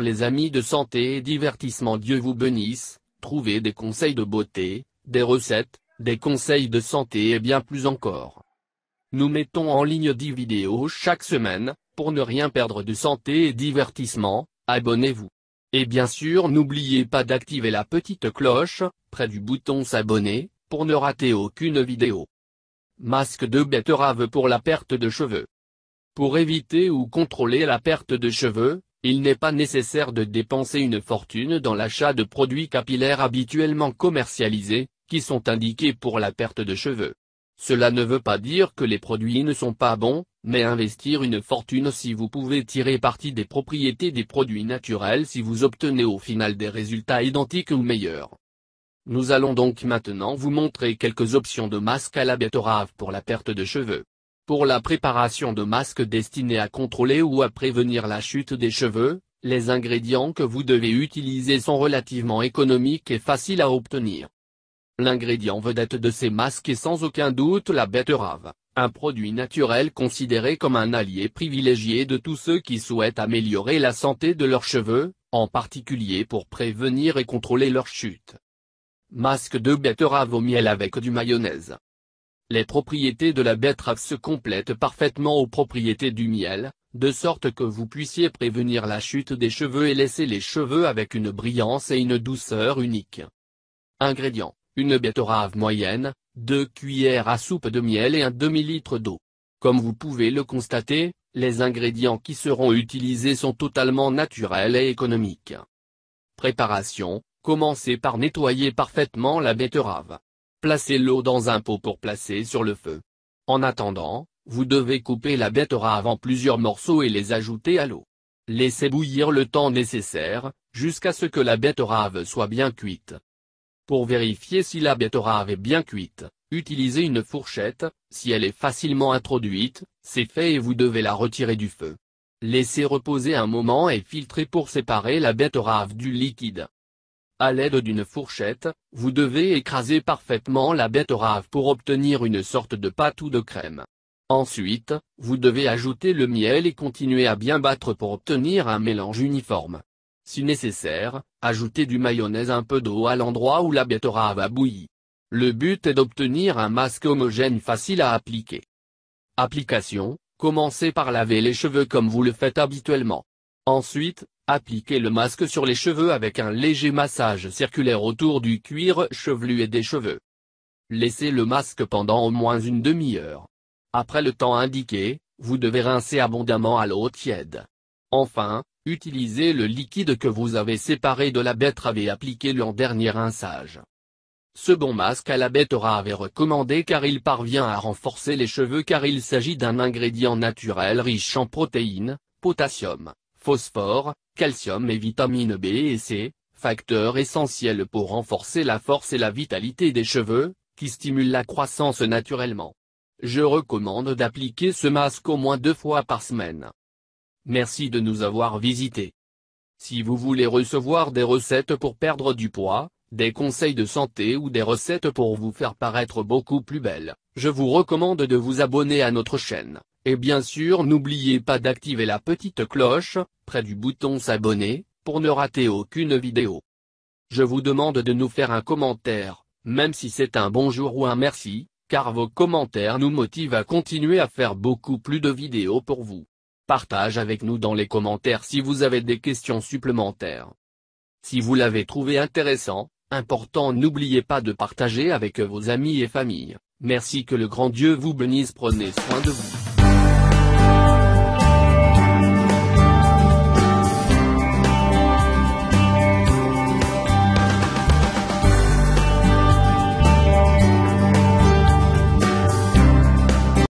les amis de santé et divertissement Dieu vous bénisse, trouvez des conseils de beauté, des recettes, des conseils de santé et bien plus encore. Nous mettons en ligne 10 vidéos chaque semaine, pour ne rien perdre de santé et divertissement, abonnez-vous. Et bien sûr n'oubliez pas d'activer la petite cloche, près du bouton s'abonner, pour ne rater aucune vidéo. Masque de betterave pour la perte de cheveux. Pour éviter ou contrôler la perte de cheveux, il n'est pas nécessaire de dépenser une fortune dans l'achat de produits capillaires habituellement commercialisés, qui sont indiqués pour la perte de cheveux. Cela ne veut pas dire que les produits ne sont pas bons, mais investir une fortune si vous pouvez tirer parti des propriétés des produits naturels si vous obtenez au final des résultats identiques ou meilleurs. Nous allons donc maintenant vous montrer quelques options de masque à la betterave pour la perte de cheveux. Pour la préparation de masques destinés à contrôler ou à prévenir la chute des cheveux, les ingrédients que vous devez utiliser sont relativement économiques et faciles à obtenir. L'ingrédient vedette de ces masques est sans aucun doute la betterave, un produit naturel considéré comme un allié privilégié de tous ceux qui souhaitent améliorer la santé de leurs cheveux, en particulier pour prévenir et contrôler leur chute. Masque de betterave au miel avec du mayonnaise. Les propriétés de la betterave se complètent parfaitement aux propriétés du miel, de sorte que vous puissiez prévenir la chute des cheveux et laisser les cheveux avec une brillance et une douceur unique. Ingrédients, une betterave moyenne, 2 cuillères à soupe de miel et un demi-litre d'eau. Comme vous pouvez le constater, les ingrédients qui seront utilisés sont totalement naturels et économiques. Préparation, commencez par nettoyer parfaitement la betterave. Placez l'eau dans un pot pour placer sur le feu. En attendant, vous devez couper la betterave en plusieurs morceaux et les ajouter à l'eau. Laissez bouillir le temps nécessaire, jusqu'à ce que la betterave soit bien cuite. Pour vérifier si la betterave est bien cuite, utilisez une fourchette, si elle est facilement introduite, c'est fait et vous devez la retirer du feu. Laissez reposer un moment et filtrer pour séparer la betterave du liquide. À l'aide d'une fourchette, vous devez écraser parfaitement la betterave pour obtenir une sorte de pâte ou de crème. Ensuite, vous devez ajouter le miel et continuer à bien battre pour obtenir un mélange uniforme. Si nécessaire, ajoutez du mayonnaise un peu d'eau à l'endroit où la betterave a bouilli. Le but est d'obtenir un masque homogène facile à appliquer. Application, commencez par laver les cheveux comme vous le faites habituellement. Ensuite, Appliquez le masque sur les cheveux avec un léger massage circulaire autour du cuir chevelu et des cheveux. Laissez le masque pendant au moins une demi-heure. Après le temps indiqué, vous devez rincer abondamment à l'eau tiède. Enfin, utilisez le liquide que vous avez séparé de la betterave et appliquez-le dernier rinçage. Ce bon masque à la betterave est recommandé car il parvient à renforcer les cheveux car il s'agit d'un ingrédient naturel riche en protéines, potassium, phosphore, calcium et vitamine B et C, facteurs essentiels pour renforcer la force et la vitalité des cheveux, qui stimulent la croissance naturellement. Je recommande d'appliquer ce masque au moins deux fois par semaine. Merci de nous avoir visités. Si vous voulez recevoir des recettes pour perdre du poids, des conseils de santé ou des recettes pour vous faire paraître beaucoup plus belle, je vous recommande de vous abonner à notre chaîne, et bien sûr n'oubliez pas d'activer la petite cloche, près du bouton s'abonner, pour ne rater aucune vidéo. Je vous demande de nous faire un commentaire, même si c'est un bonjour ou un merci, car vos commentaires nous motivent à continuer à faire beaucoup plus de vidéos pour vous. Partage avec nous dans les commentaires si vous avez des questions supplémentaires. Si vous l'avez trouvé intéressant, important n'oubliez pas de partager avec vos amis et famille, Merci que le grand Dieu vous bénisse prenez soin de vous.